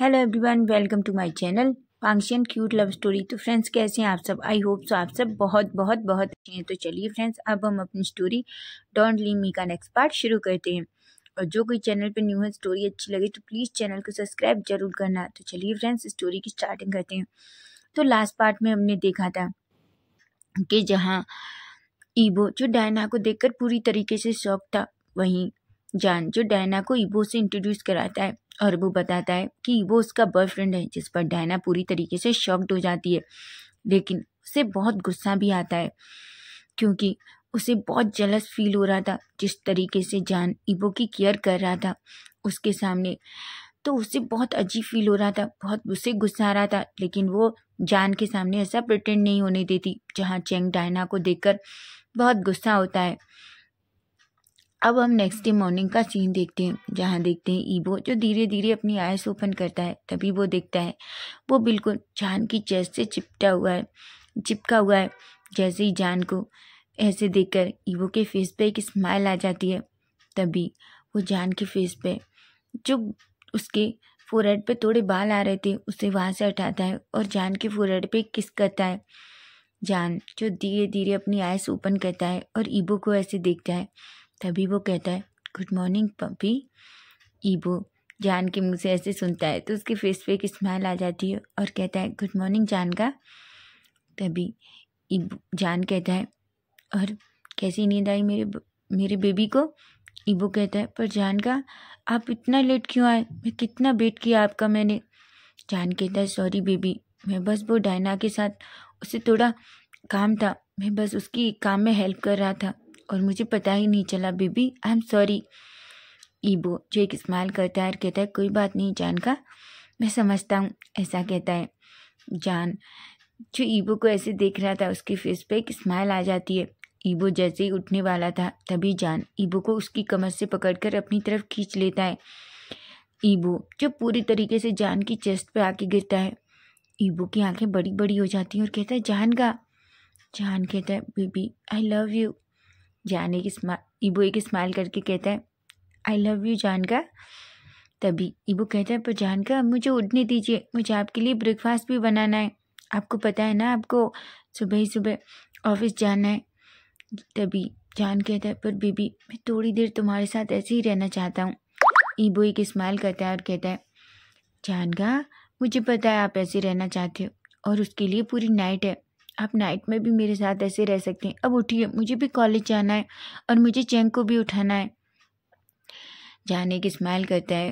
hello everyone welcome to my channel function cute love story तो friends कैसे हैं आप सब आई होप सो आप सब बहुत बहुत बहुत अच्छे हैं तो चलिए फ्रेंड्स अब हम अपनी स्टोरी डोंट लीव मी का नेक्स्ट पार्ट शुरू करते हैं और जो कोई चैनल पे न्यू है स्टोरी अच्छी लगे तो प्लीज़ चैनल को सब्सक्राइब जरूर करना तो चलिए फ्रेंड्स स्टोरी की स्टार्टिंग करते हैं तो लास्ट पार्ट में हमने देखा था कि जहाँ ईबो जो डायना को देखकर पूरी तरीके से शौक था वहीं जान जो डायना को ईबो से इंट्रोड्यूस कराता है और वो बताता है कि वो उसका बॉयफ्रेंड है जिस पर डायना पूरी तरीके से शॉक्ड हो जाती है लेकिन उसे बहुत गुस्सा भी आता है क्योंकि उसे बहुत जलस फील हो रहा था जिस तरीके से जान ईबो की केयर कर रहा था उसके सामने तो उसे बहुत अजीब फील हो रहा था बहुत उसे गुस्सा आ रहा था लेकिन वो जान के सामने ऐसा प्रटेंड नहीं होने देती जहाँ चेंग डायना को देखकर बहुत गुस्सा होता है अब हम नेक्स्ट डे मॉर्निंग का सीन देखते हैं जहाँ देखते हैं ईबो जो धीरे धीरे अपनी आयस ओपन करता है तभी वो देखता है वो बिल्कुल जान की चेस्ट से चिपटा हुआ है चिपका हुआ है जैसे ही जान को ऐसे देखकर ईबो के फेस पे एक स्माइल आ जाती है तभी वो जान के फेस पे जो उसके फोरहेड पे थोड़े बाल आ रहे थे उसे वहाँ से हटाता है और जान के फोरहेड पे किस करता है जान जो धीरे धीरे अपनी आयस ओपन करता है और ईबो को ऐसे देखता है तभी वो कहता है गुड मॉर्निंग पपी ईबो जान के मुँह से ऐसे सुनता है तो उसके फेस पे एक स्माइल आ जाती है और कहता है गुड मॉर्निंग जान का तभी ईबो जान कहता है और कैसी नींद आई मेरे मेरे बेबी को ईबो कहता है पर जान का आप इतना लेट क्यों आए मैं कितना वेट किया आपका मैंने जान कहता है सॉरी बेबी मैं बस वो डायना के साथ उसे थोड़ा काम था मैं बस उसकी काम में हेल्प कर रहा था और मुझे पता ही नहीं चला बेबी आई एम सॉरी ईबो जो एक स्माइल करता है और कहता है कोई बात नहीं जान का मैं समझता हूँ ऐसा कहता है जान जो ईबो को ऐसे देख रहा था उसके फेस पे एक स्माइल आ जाती है ईबो जैसे ही उठने वाला था तभी जान ईबो को उसकी कमर से पकड़कर अपनी तरफ खींच लेता है ईबो जो पूरी तरीके से जान की चेस्ट पे आके गिरता है ईबो की आंखें बड़ी बड़ी हो जाती हैं और कहता है जान का जान कहता है बेबी आई लव यू जाने की ईबो की स्माइल करके कहता है आई लव यू जानका तभी ईबो कहता है पर जानका मुझे उठने दीजिए मुझे आपके लिए ब्रेकफास्ट भी बनाना है आपको पता है ना आपको सुबह ही सुबह ऑफिस जाना है तभी जान कहता है पर बेबी मैं थोड़ी देर तुम्हारे साथ ऐसे ही रहना चाहता हूँ ईबो एक स्माइल करता है और कहता है जानका मुझे पता है आप ऐसे रहना चाहते हो और उसके लिए पूरी नाइट है आप नाइट में भी मेरे साथ ऐसे रह सकते हैं अब उठिए मुझे भी कॉलेज जाना है और मुझे चेंग को भी उठाना है जाने की स्माइल करता है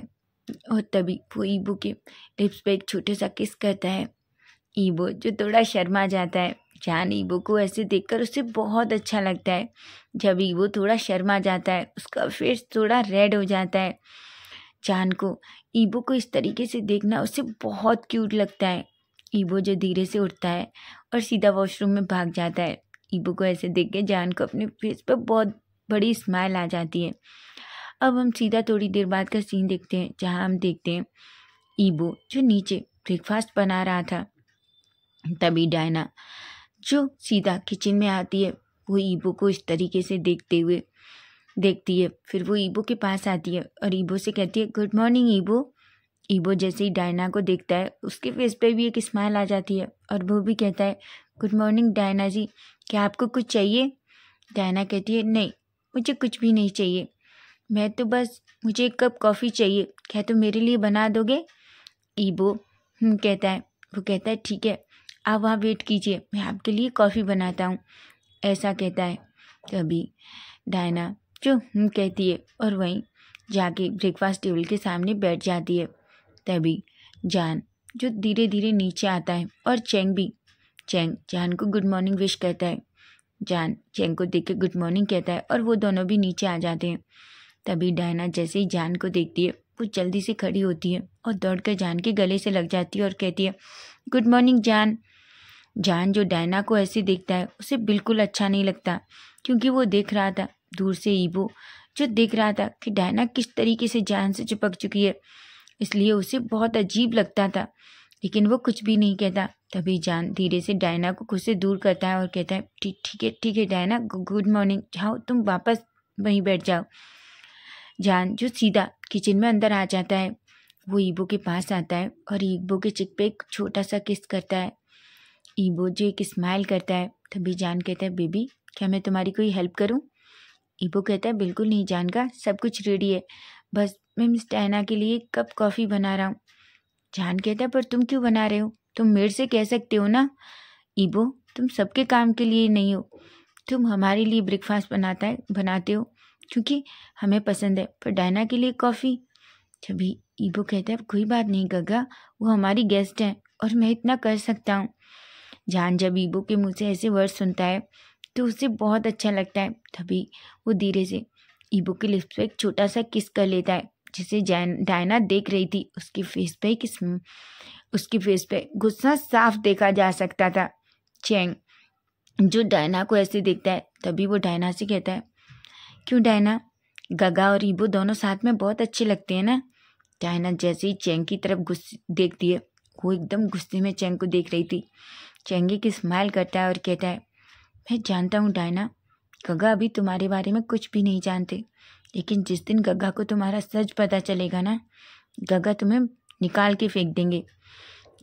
और तभी वो ईबो के लिप्स पे एक छोटे सा किस करता है ईबो जो थोड़ा शर्मा जाता है जान ईबो को ऐसे देखकर उसे बहुत अच्छा लगता है जब ईबो थोड़ा शर्मा जाता है उसका फेस थोड़ा रेड हो जाता है जान को ईबो को इस तरीके से देखना उसे बहुत क्यूट लगता है ईबो जो धीरे से उठता है और सीधा वॉशरूम में भाग जाता है ईबो को ऐसे देख के जान को अपने फेस पर बहुत बड़ी स्माइल आ जाती है अब हम सीधा थोड़ी देर बाद का सीन देखते हैं जहाँ हम देखते हैं ईबो जो नीचे ब्रेकफास्ट बना रहा था तभी डायना जो सीधा किचन में आती है वो ईबो को इस तरीके से देखते हुए देखती है फिर वो ईबो के पास आती है और ईबो से कहती है गुड मॉर्निंग ईबो ईबो जैसे ही डायना को देखता है उसके फेस पे भी एक स्माइल आ जाती है और वो भी कहता है गुड मॉर्निंग डायना जी क्या आपको कुछ चाहिए डायना कहती है नहीं मुझे कुछ भी नहीं चाहिए मैं तो बस मुझे एक कप कॉफ़ी चाहिए क्या तुम तो मेरे लिए बना दोगे ईबो हम्म, कहता है वो कहता है ठीक है आप वहाँ वेट कीजिए मैं आपके लिए कॉफ़ी बनाता हूँ ऐसा कहता है तभी डायना जो हम्म, कहती है और वहीं जाके ब्रेकफास्ट टेबल के सामने बैठ जाती है तभी जान जो धीरे धीरे नीचे आता है और चेंग भी चेंग जान को गुड मॉर्निंग विश कहता है जान चेंग को देख के गुड मॉर्निंग कहता है और वो दोनों भी नीचे आ जाते हैं तभी डायना जैसे ही जान को देखती है वो जल्दी से खड़ी होती है और दौड़कर जान के गले से लग जाती है और कहती है गुड मॉर्निंग जान जान जो डायना को ऐसे देखता है उसे बिल्कुल अच्छा नहीं लगता क्योंकि वो देख रहा था दूर से ईबो जो देख रहा था कि डायना किस तरीके से जान से चिपक चुकी है इसलिए उसे बहुत अजीब लगता था लेकिन वो कुछ भी नहीं कहता तभी जान धीरे से डायना को खुद से दूर करता है और कहता है ठीक ठीक है ठीक है डायना गुड मॉर्निंग जाओ तुम वापस वहीं बैठ जाओ जान जो सीधा किचन में अंदर आ जाता है वो ईबो के पास आता है और ईबो के चिक पे एक छोटा सा किस करता है ईबो जो एक स्माइल करता है तभी जान कहता है बेबी क्या मैं तुम्हारी कोई हेल्प करूँ ईबो कहता है बिल्कुल नहीं जान का सब कुछ रेडी है बस मैं मिस डायना के लिए कप कॉफ़ी बना रहा हूँ जान कहता पर तुम क्यों बना रहे हो तुम मेरे से कह सकते हो ना ईबो तुम सबके काम के लिए नहीं हो तुम हमारे लिए ब्रेकफास्ट बनाता है बनाते हो क्योंकि हमें पसंद है पर डायना के लिए कॉफ़ी छबी ईबो कहता है कोई बात नहीं गगा वो हमारी गेस्ट हैं और मैं इतना कर सकता हूँ जान जब ईबो के मुँह से ऐसे वर्ड सुनता है तो उसे बहुत अच्छा लगता है तभी वो धीरे से ईबो के लिप्स पर एक छोटा सा किस कर लेता है जिसे जैन डायना देख रही थी उसकी फेस पे किस उसकी फेस पे गुस्सा साफ देखा जा सकता था चैंग जो डायना को ऐसे देखता है तभी वो डायना से कहता है क्यों डायना गगा और ईबो दोनों साथ में बहुत अच्छे लगते हैं ना डायना जैसे ही चैंग की तरफ गुस्से देखती है वो एकदम गुस्से में चैंग को देख रही थी चैंग एक स्माइल करता है और कहता है मैं जानता हूँ डायना गगा अभी तुम्हारे बारे में कुछ भी नहीं जानते लेकिन जिस दिन गग्गा को तुम्हारा सच पता चलेगा ना गग्गा तुम्हें निकाल के फेंक देंगे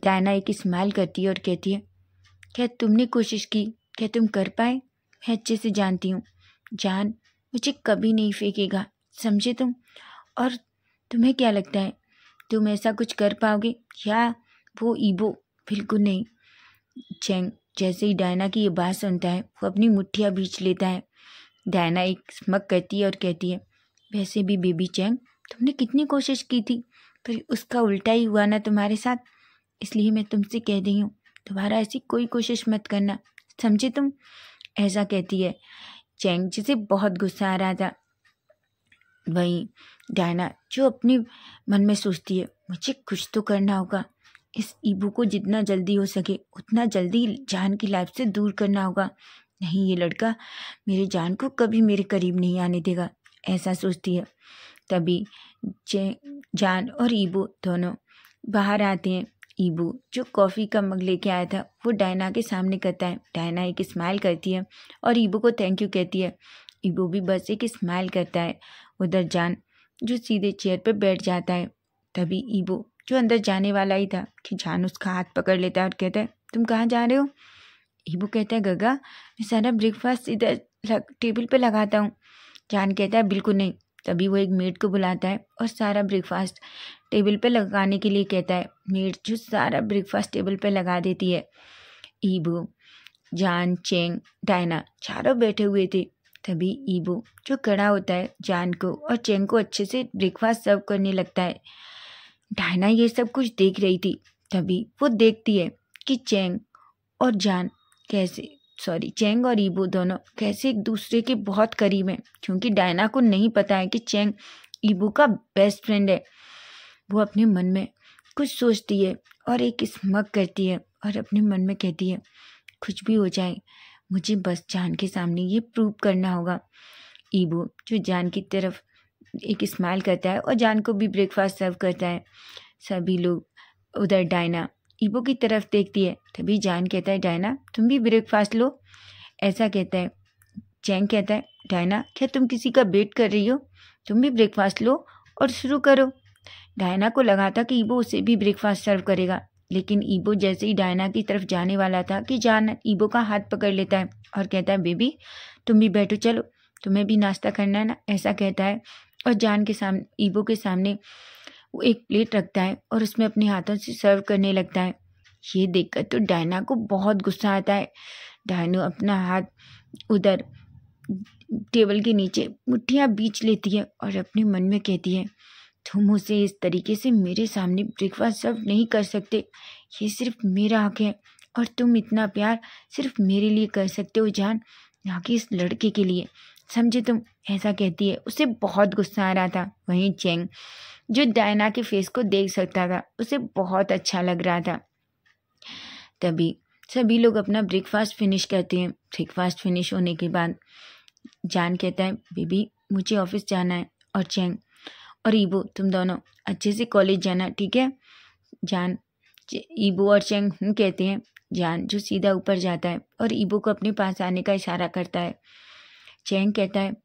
डायना एक स्माइल करती है और कहती है क्या तुमने कोशिश की क्या तुम कर पाए मैं अच्छे से जानती हूँ जान मुझे कभी नहीं फेंकेगा समझे तुम और तुम्हें क्या लगता है तुम ऐसा कुछ कर पाओगे या वो ईबो बिल्कुल नहीं चैंग जैसे ही डायना की ये बात सुनता है वो अपनी मुठ्ठियाँ बीच लेता है डायना एक स्मक करती है और कहती है वैसे भी बेबी चैंग तुमने कितनी कोशिश की थी पर उसका उल्टा ही हुआ ना तुम्हारे साथ इसलिए मैं तुमसे कह रही हूँ दोबारा ऐसी कोई कोशिश मत करना समझे तुम ऐसा कहती है चैंग जिसे बहुत गुस्सा आ रहा था वही डायना जो अपने मन में सोचती है मुझे कुछ तो करना होगा इस ईबू को जितना जल्दी हो सके उतना जल्दी जान की लाइफ से दूर करना होगा नहीं ये लड़का मेरी जान को कभी मेरे करीब नहीं आने देगा ऐसा सोचती है तभी जे जान और ईबू दोनों बाहर आते हैं ईबू जो कॉफ़ी का मग लेके आया था वो डायना के सामने करता है डायना एक स्माइल करती है और ईबू को थैंक यू कहती है ईबू भी बस एक स्माइल करता है उधर जान जो सीधे चेयर पर बैठ जाता है तभी ईबू जो अंदर जाने वाला ही था कि जान उसका हाथ पकड़ लेता है और कहता है तुम कहाँ जा रहे हो ईबू कहता है गगा मैं सारा ब्रेकफास्ट इधर टेबल पर लगाता हूँ जान कहता है बिल्कुल नहीं तभी वो एक मेड को बुलाता है और सारा ब्रेकफास्ट टेबल पे लगाने के लिए कहता है मेड जो सारा ब्रेकफास्ट टेबल पे लगा देती है ईबो जान चेंग डायना चारों बैठे हुए थे तभी ईबो जो कड़ा होता है जान को और चेंग को अच्छे से ब्रेकफास्ट सर्व करने लगता है डायना ये सब कुछ देख रही थी तभी वो देखती है कि चेंग और जान कैसे सॉरी चेंग और ईबो दोनों कैसे एक दूसरे के बहुत करीब हैं क्योंकि डायना को नहीं पता है कि चेंग ईबो का बेस्ट फ्रेंड है वो अपने मन में कुछ सोचती है और एक स्मग करती है और अपने मन में कहती है कुछ भी हो जाए मुझे बस जान के सामने ये प्रूव करना होगा ईबो जो जान की तरफ एक स्माइल करता है और जान को भी ब्रेकफास्ट सर्व करता है सभी लोग उधर डायना ईबो की तरफ देखती है तभी जैन कहता है डायना तुम भी ब्रेकफास्ट लो ऐसा कहता है जैन कहता है डायना क्या तुम किसी का वेट कर रही हो तुम भी ब्रेकफास्ट लो और शुरू करो डायना को लगा था कि ईबो उसे भी ब्रेकफास्ट सर्व करेगा लेकिन ईबो जैसे ही डायना की तरफ जाने वाला था कि जान ईबो का हाथ पकड़ लेता है और कहता है बेबी तुम भी बैठो चलो तुम्हें भी नाश्ता करना है ना ऐसा कहता है और जान के सामने ईबो के सामने वो एक प्लेट रखता है और उसमें अपने हाथों से सर्व करने लगता है ये देखकर तो डायना को बहुत गुस्सा आता है डायनो अपना हाथ उधर टेबल के नीचे मुठ्ठियाँ बीच लेती है और अपने मन में कहती है तुम उसे इस तरीके से मेरे सामने ब्रेकफास्ट सर्व नहीं कर सकते ये सिर्फ मेरा हक है और तुम इतना प्यार सिर्फ मेरे लिए कर सकते हो जान ना कि इस लड़के के लिए समझे तुम ऐसा कहती है उसे बहुत गुस्सा आ रहा था वहीं चेंग जो डायना के फेस को देख सकता था उसे बहुत अच्छा लग रहा था तभी सभी लोग अपना ब्रेकफास्ट फिनिश करते हैं ब्रेकफास्ट फिनिश होने के बाद जान कहता है बेबी मुझे ऑफिस जाना है और चैंग और ईबो तुम दोनों अच्छे से कॉलेज जाना ठीक है जान ईबो और चैंग हम कहते हैं जान जो सीधा ऊपर जाता है और ईबो को अपने पास आने का इशारा करता है चैंग कहता है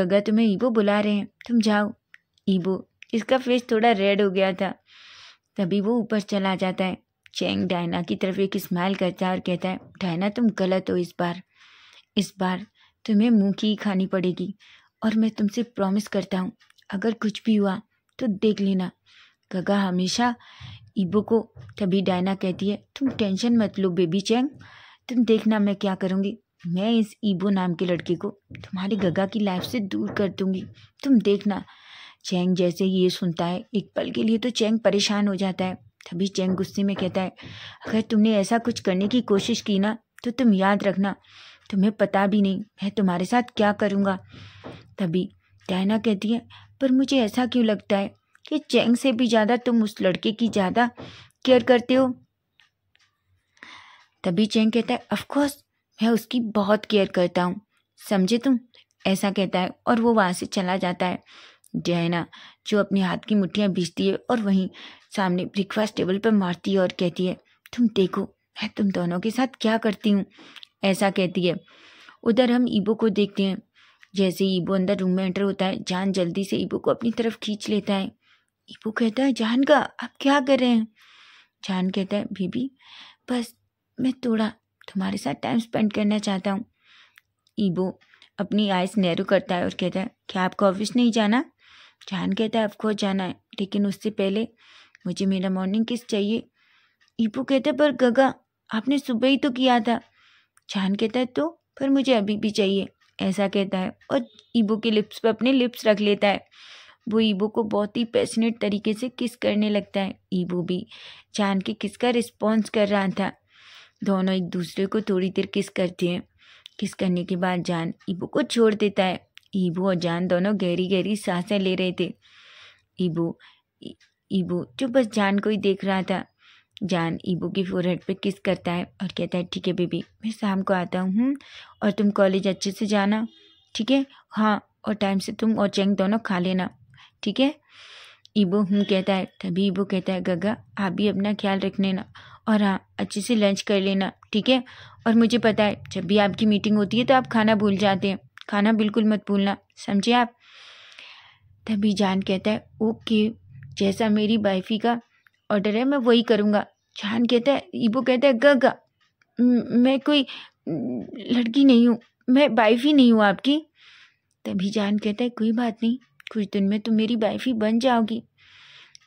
गगा तुम्हें ईबो बुला रहे हैं तुम जाओ ईबो इसका फेस थोड़ा रेड हो गया था तभी वो ऊपर चला जाता है चैंग डायना की तरफ एक स्माइल करता है और कहता है डायना तुम गलत हो इस बार इस बार तुम्हें मुँह की ही खानी पड़ेगी और मैं तुमसे प्रॉमिस करता हूँ अगर कुछ भी हुआ तो देख लेना गगा हमेशा ईबो को तभी डायना कहती है तुम टेंशन मत लो बेबी चैंग तुम देखना मैं क्या करूँगी मैं इस ईबो नाम के लड़के को तुम्हारी गगा की लाइफ से दूर कर दूँगी तुम देखना चैंग जैसे ये सुनता है एक पल के लिए तो चैंग परेशान हो जाता है तभी चैंग गुस्से में कहता है अगर तुमने ऐसा कुछ करने की कोशिश की ना तो तुम याद रखना तुम्हें पता भी नहीं मैं तुम्हारे साथ क्या करूँगा तभी डायना कहती है पर मुझे ऐसा क्यों लगता है कि चैंग से भी ज़्यादा तुम उस लड़के की ज़्यादा केयर करते हो तभी चैंग कहता है ऑफकोर्स मैं उसकी बहुत केयर करता हूँ समझे तुम ऐसा कहता है और वो वहाँ से चला जाता है जैना जो अपने हाथ की मुठ्ठियाँ बीजती है और वहीं सामने ब्रेकफास्ट टेबल पर मारती है और कहती है तुम देखो मैं तुम दोनों के साथ क्या करती हूँ ऐसा कहती है उधर हम ईबो को देखते हैं जैसे ईबो अंदर रूम में एंटर होता है जान जल्दी से ईबो को अपनी तरफ खींच लेता है ईबो कहता है जान का आप क्या कर रहे हैं जान कहता है बीबी बस मैं थोड़ा तुम्हारे साथ टाइम स्पेंड करना चाहता हूँ ईबो अपनी आइस नेहरू करता है और कहता है क्या आपको ऑफिस नहीं जाना जान कहता है आपको जाना है लेकिन उससे पहले मुझे मेरा मॉर्निंग किस चाहिए ईपू कहता पर गगा आपने सुबह ही तो किया था जान कहता है तो पर मुझे अभी भी चाहिए ऐसा कहता है और ईबो के लिप्स पर अपने लिप्स रख लेता है वो ईबो को बहुत ही पैशनेट तरीके से किस करने लगता है ईबो भी जान के किस का रिस्पॉन्स कर रहा था दोनों एक दूसरे को थोड़ी देर किस करते हैं किस करने के बाद जान ईबो को छोड़ देता है ईबू और जान दोनों गहरी गहरी सांसें ले रहे थे ईबू ईबू जो बस जान को ही देख रहा था जान ईबू की फोरहेड पे किस करता है और कहता है ठीक है बेबी मैं शाम को आता हूँ और तुम कॉलेज अच्छे से जाना ठीक है हाँ और टाइम से तुम और चैंग दोनों खा लेना ठीक है ईबू हम कहता है तभी ईबू कहता है गगा आप भी अपना ख्याल रख लेना और हाँ अच्छे से लंच कर लेना ठीक है और मुझे पता है जब भी आपकी मीटिंग होती है तो आप खाना भूल जाते हैं खाना बिल्कुल मत भूलना समझे आप तभी जान कहता है ओके जैसा मेरी वाइफी का ऑर्डर है मैं वही करूँगा जान कहता है ईबो कहता है गगा मैं कोई लड़की नहीं हूँ मैं ही नहीं हूँ आपकी तभी जान कहता है कोई बात नहीं कुछ दिन में तो मेरी ही बन जाओगी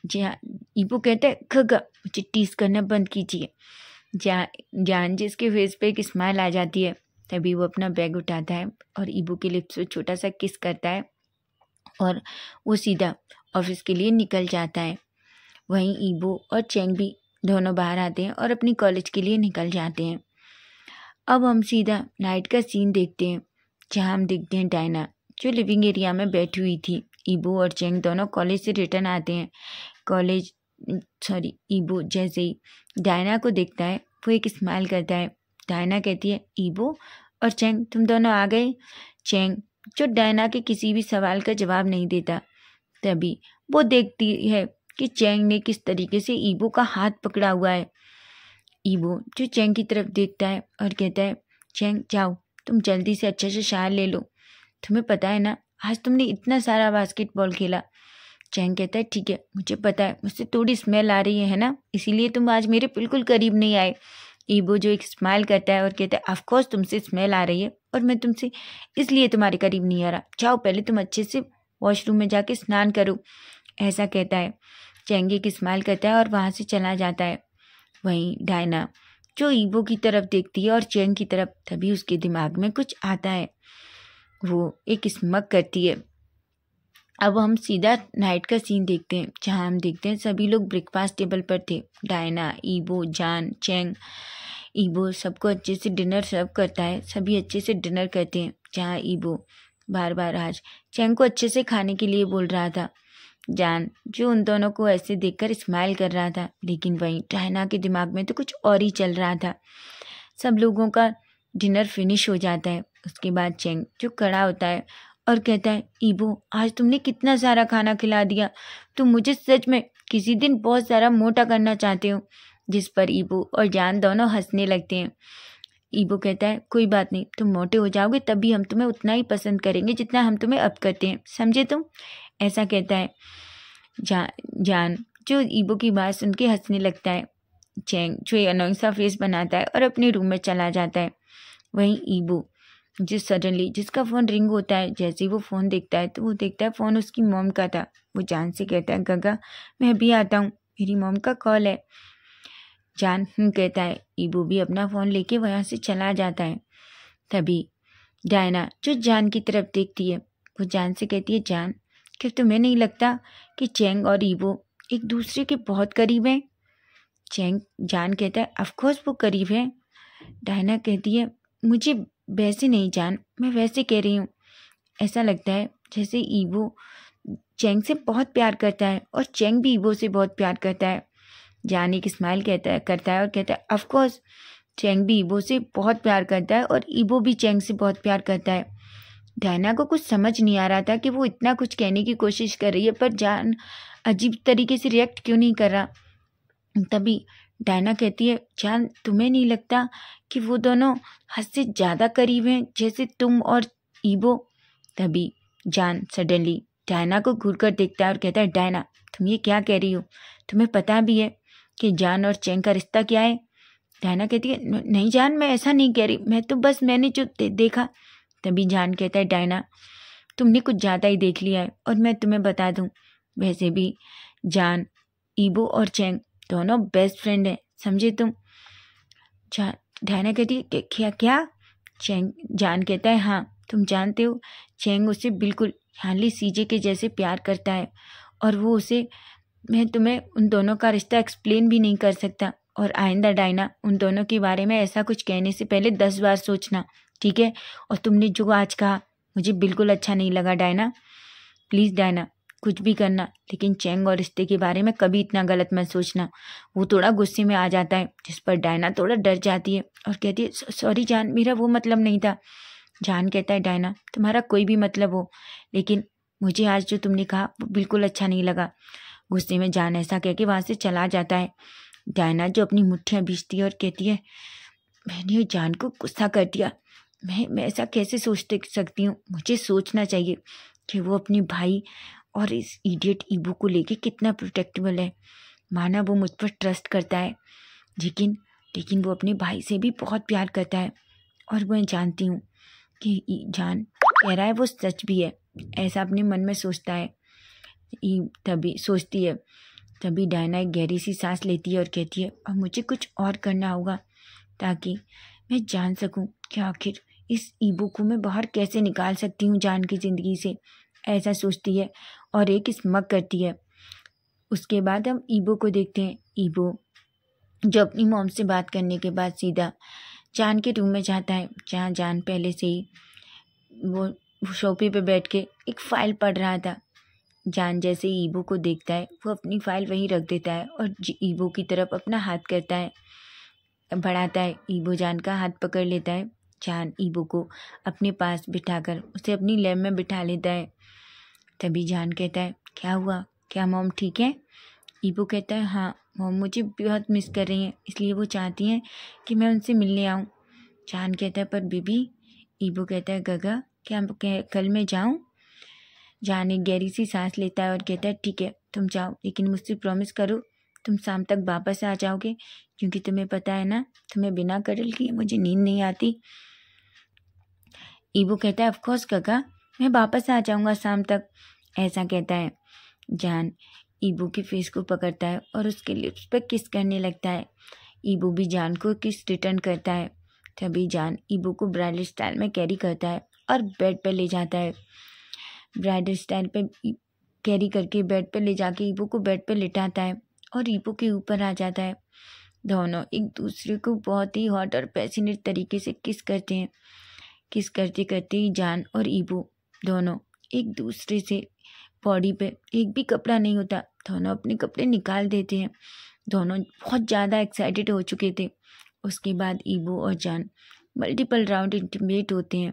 जहाँ ईबो कहता है खगा मुझे टीस करना बंद कीजिए जा जान जिसके फेस पे एक स्माइल आ जाती है तभी वो अपना बैग उठाता है और ईबू के लिप्स पर छोटा सा किस करता है और वो सीधा ऑफिस के लिए निकल जाता है वहीं ईबो और चेंग भी दोनों बाहर आते हैं और अपनी कॉलेज के लिए निकल जाते हैं अब हम सीधा नाइट का सीन देखते हैं जहाँ हम देखते हैं डायना जो लिविंग एरिया में बैठी हुई थी ईबो और चेंग दोनों कॉलेज से रिटर्न आते हैं कॉलेज सॉरी ईबो जैसे ही डायना को देखता है वो एक स्माइल करता है डायना कहती है ईबो और चैंग तुम दोनों आ गए चैंग जो डायना के किसी भी सवाल का जवाब नहीं देता तभी वो देखती है कि चैंग ने किस तरीके से ईबो का हाथ पकड़ा हुआ है ईबो जो चैंग की तरफ देखता है और कहता है चैंग जाओ तुम जल्दी से अच्छे से शायर ले लो तुम्हें पता है ना आज तुमने इतना सारा बास्केटबॉल खेला चैंग कहता है ठीक है मुझे पता है मुझसे थोड़ी स्मेल आ रही है ना इसीलिए तुम आज मेरे बिल्कुल करीब नहीं आए ईबो जो एक स्माइल करता है और कहता है ऑफकोर्स तुमसे स्मेल आ रही है और मैं तुमसे इसलिए तुम्हारे करीब नहीं आ रहा जाओ पहले तुम अच्छे से वॉशरूम में जाके स्नान करो ऐसा कहता है चेंगे की स्माइल करता है और वहाँ से चला जाता है वहीं डायना जो ईबो की तरफ देखती है और चेंग की तरफ तभी उसके दिमाग में कुछ आता है वो एक स्मक करती है अब हम सीधा नाइट का सीन देखते हैं जहाँ हम देखते हैं सभी लोग ब्रेकफास्ट टेबल पर थे डायना ईबो जान चेंग ईबो सबको अच्छे से डिनर सर्व करता है सभी अच्छे से डिनर करते हैं जहाँ ईबो बार बार आज चैंग को अच्छे से खाने के लिए बोल रहा था जान जो उन दोनों को ऐसे देखकर स्माइल कर रहा था लेकिन वहीं डायना के दिमाग में तो कुछ और ही चल रहा था सब लोगों का डिनर फिनिश हो जाता है उसके बाद चेंग जो खड़ा होता है और कहता है ईबो आज तुमने कितना सारा खाना खिला दिया तुम मुझे सच में किसी दिन बहुत सारा मोटा करना चाहते हो जिस पर ईबो और जान दोनों हंसने लगते हैं ईबो कहता है कोई बात नहीं तुम मोटे हो जाओगे तभी हम तुम्हें उतना ही पसंद करेंगे जितना हम तुम्हें अब करते हैं समझे तुम ऐसा कहता है जा जान जो ईबो की बात सुन के हंसने लगता है चैंग जो अनोखा फेस बनाता है और अपने रूम में चला जाता है वहीं ईबो जिस सडनली जिसका फ़ोन रिंग होता है जैसे ही वो फ़ोन देखता है तो वो देखता है फ़ोन उसकी मोम का था वो जान से कहता है गगा मैं भी आता हूँ मेरी मोम का कॉल है जान हम्म कहता है ईबू भी अपना फ़ोन लेके वहाँ से चला जाता है तभी डायना जो जान की तरफ देखती है वो जान से कहती है जान क्या तुम्हें नहीं लगता कि चैंग और ईबो एक दूसरे के बहुत करीब हैं चैंग जान कहता है अफकोर्स वो करीब है डायना कहती है मुझे वैसे नहीं जान मैं वैसे कह रही हूँ ऐसा लगता है जैसे ईबो चेंग से बहुत प्यार करता है और चेंग भी ईबो से बहुत प्यार करता है जान एक स्माइल कहता है करता है और कहता है अफकोर्स चेंग भी ईबो से बहुत प्यार करता है और ईबो भी चेंग से बहुत प्यार करता है डायना को कुछ समझ नहीं आ रहा था कि वो इतना कुछ कहने की कोशिश कर रही है पर जान अजीब तरीके से रिएक्ट क्यों नहीं कर रहा तभी डायना कहती है क्या तुम्हें नहीं लगता कि वो दोनों हद से ज़्यादा करीब हैं जैसे तुम और ईबो तभी जान सडनली डायना को घूर कर देखता है और कहता है डायना तुम ये क्या कह रही हो तुम्हें पता भी है कि जान और चैन का रिश्ता क्या है डायना कहती है नहीं जान मैं ऐसा नहीं कह रही मैं तो बस मैंने जो दे, देखा तभी जान कहता है डायना तुमने कुछ ज़्यादा ही देख लिया है और मैं तुम्हें बता दूँ वैसे भी जान ईबो और चैंग दोनों बेस्ट फ्रेंड हैं समझे तुम डायना कहती है क्या क्या चैंग जान कहता है हाँ तुम जानते हो चेंग उसे बिल्कुल हाली सीजे के जैसे प्यार करता है और वो उसे मैं तुम्हें उन दोनों का रिश्ता एक्सप्लेन भी नहीं कर सकता और आइंदा डाइना उन दोनों के बारे में ऐसा कुछ कहने से पहले दस बार सोचना ठीक है और तुमने जो आज कहा मुझे बिल्कुल अच्छा नहीं लगा डायना प्लीज़ डायना कुछ भी करना लेकिन चेंग और रिश्ते के बारे में कभी इतना गलत मत सोचना वो थोड़ा गुस्से में आ जाता है जिस पर डायना थोड़ा डर जाती है और कहती है सॉरी जान मेरा वो मतलब नहीं था जान कहता है डायना तुम्हारा कोई भी मतलब हो लेकिन मुझे आज जो तुमने कहा वो बिल्कुल अच्छा नहीं लगा गुस्से में जान ऐसा कह के वहाँ से चला जाता है डायना जो अपनी मुठ्ठियाँ बीजती है और कहती है मैंने जान को गुस्सा कर दिया मैं मैं ऐसा कैसे सोच सकती हूँ मुझे सोचना चाहिए कि वो अपने भाई और इस इडियट ईबू को लेके कितना प्रोटेक्टेबल है माना वो मुझ पर ट्रस्ट करता है लेकिन लेकिन वो अपने भाई से भी बहुत प्यार करता है और मैं जानती हूँ कि जान कह रहा है वो सच भी है ऐसा अपने मन में सोचता है तभी सोचती है तभी डायना एक गहरी सी सांस लेती है और कहती है अब मुझे कुछ और करना होगा ताकि मैं जान सकूं कि आखिर इस ईबू को मैं बाहर कैसे निकाल सकती हूँ जान की ज़िंदगी से ऐसा सोचती है और एक स्मग करती है उसके बाद हम ईबो को देखते हैं ईबो जो अपनी मॉम से बात करने के बाद सीधा चांद के रूम में जाता है जहाँ जान पहले से ही वो शोपे पे बैठ के एक फ़ाइल पढ़ रहा था जान जैसे ईबो को देखता है वो अपनी फ़ाइल वहीं रख देता है और ईबो की तरफ अपना हाथ करता है बढ़ाता है ईबो जान का हाथ पकड़ लेता है जान ईबो को अपने पास बिठाकर उसे अपनी लैब में बिठा लेता है तभी जान कहता है क्या हुआ क्या मोम ठीक है ईबू कहता है हाँ मोम मुझे बहुत मिस कर रही हैं इसलिए वो चाहती हैं कि मैं उनसे मिलने आऊँ जान कहता है पर बीबी ईबू कहता है गगा क्या कल मैं जाऊँ जान एक गहरी सी सांस लेता है और कहता है ठीक है तुम जाओ लेकिन मुझसे प्रॉमिस करो तुम शाम तक वापस आ जाओगे क्योंकि तुम्हें पता है ना तुम्हें बिना करल किए मुझे नींद नहीं आती ईबू कहता है ऑफकोर्स गगा मैं वापस आ जाऊँगा शाम तक ऐसा कहता है जान ईबू की फेस को पकड़ता है और उसके लिप्स पर किस करने लगता है ईबू भी जान को किस रिटर्न करता है तभी जान ईबू को ब्राइडल स्टाइल में कैरी करता है और बेड पर ले जाता है ब्राइडल स्टाइल पर कैरी करके बेड पर ले जाके ईबू को बेड पर लिटाता है और ईबू के ऊपर आ जाता है दोनों एक दूसरे को बहुत ही हॉट और पैसिनेट तरीके से किस करते हैं किस करते करते ही जान और ईबू दोनों एक दूसरे से बॉडी पे एक भी कपड़ा नहीं होता दोनों अपने कपड़े निकाल देते हैं दोनों बहुत ज़्यादा एक्साइटेड हो चुके थे उसके बाद ईबो और जान मल्टीपल राउंड इंटीमेट होते हैं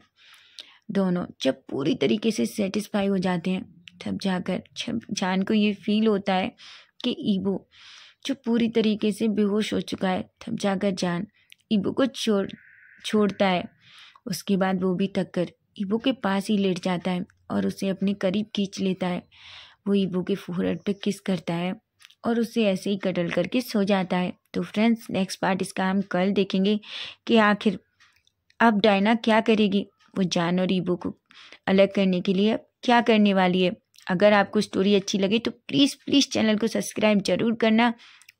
दोनों जब पूरी तरीके से सेटिस्फाई हो जाते हैं तब जाकर जब जान को ये फील होता है कि ईबो जो पूरी तरीके से बेहोश हो चुका है तब जाकर जान ईबो को छोड़ छोड़ता है उसके बाद वो भी थक कर ईबो के पास ही लेट जाता है और उसे अपने करीब खींच लेता है वो ईबो के फोरहेड पे किस करता है और उसे ऐसे ही कटल करके सो जाता है तो फ्रेंड्स नेक्स्ट पार्ट इसका हम कल देखेंगे कि आखिर अब डायना क्या करेगी वो जान और ईबो को अलग करने के लिए क्या करने वाली है अगर आपको स्टोरी अच्छी लगे तो प्लीज़ प्लीज़ चैनल को सब्सक्राइब जरूर करना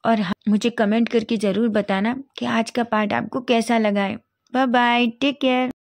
और मुझे कमेंट करके ज़रूर बताना कि आज का पार्ट आपको कैसा लगा है बाय बाय टेक केयर